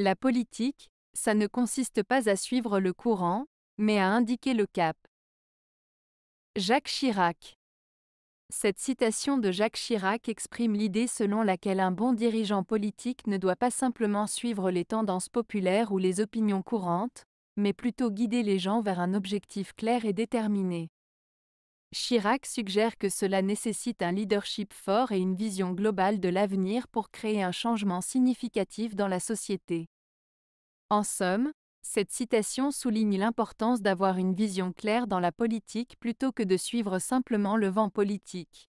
La politique, ça ne consiste pas à suivre le courant, mais à indiquer le cap. Jacques Chirac Cette citation de Jacques Chirac exprime l'idée selon laquelle un bon dirigeant politique ne doit pas simplement suivre les tendances populaires ou les opinions courantes, mais plutôt guider les gens vers un objectif clair et déterminé. Chirac suggère que cela nécessite un leadership fort et une vision globale de l'avenir pour créer un changement significatif dans la société. En somme, cette citation souligne l'importance d'avoir une vision claire dans la politique plutôt que de suivre simplement le vent politique.